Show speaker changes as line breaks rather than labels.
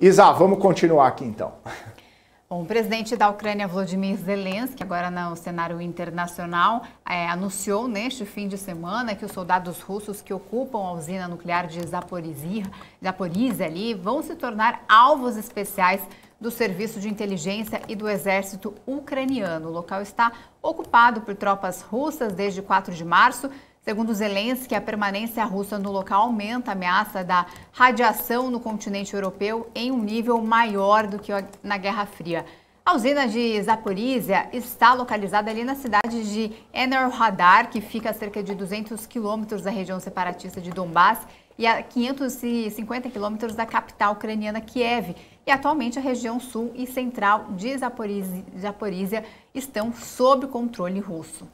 Isa, vamos continuar aqui então.
Bom, o presidente da Ucrânia, Vladimir Zelensky, agora no cenário internacional, é, anunciou neste fim de semana que os soldados russos que ocupam a usina nuclear de Zaporizhia, ali, vão se tornar alvos especiais do Serviço de Inteligência e do Exército Ucraniano. O local está ocupado por tropas russas desde 4 de março, Segundo Zelensky, a permanência russa no local aumenta a ameaça da radiação no continente europeu em um nível maior do que na Guerra Fria. A usina de Zaporizhia está localizada ali na cidade de Enerhadar, que fica a cerca de 200 quilômetros da região separatista de Donbass e a 550 quilômetros da capital ucraniana Kiev. E atualmente a região sul e central de Zaporizhia estão sob controle russo.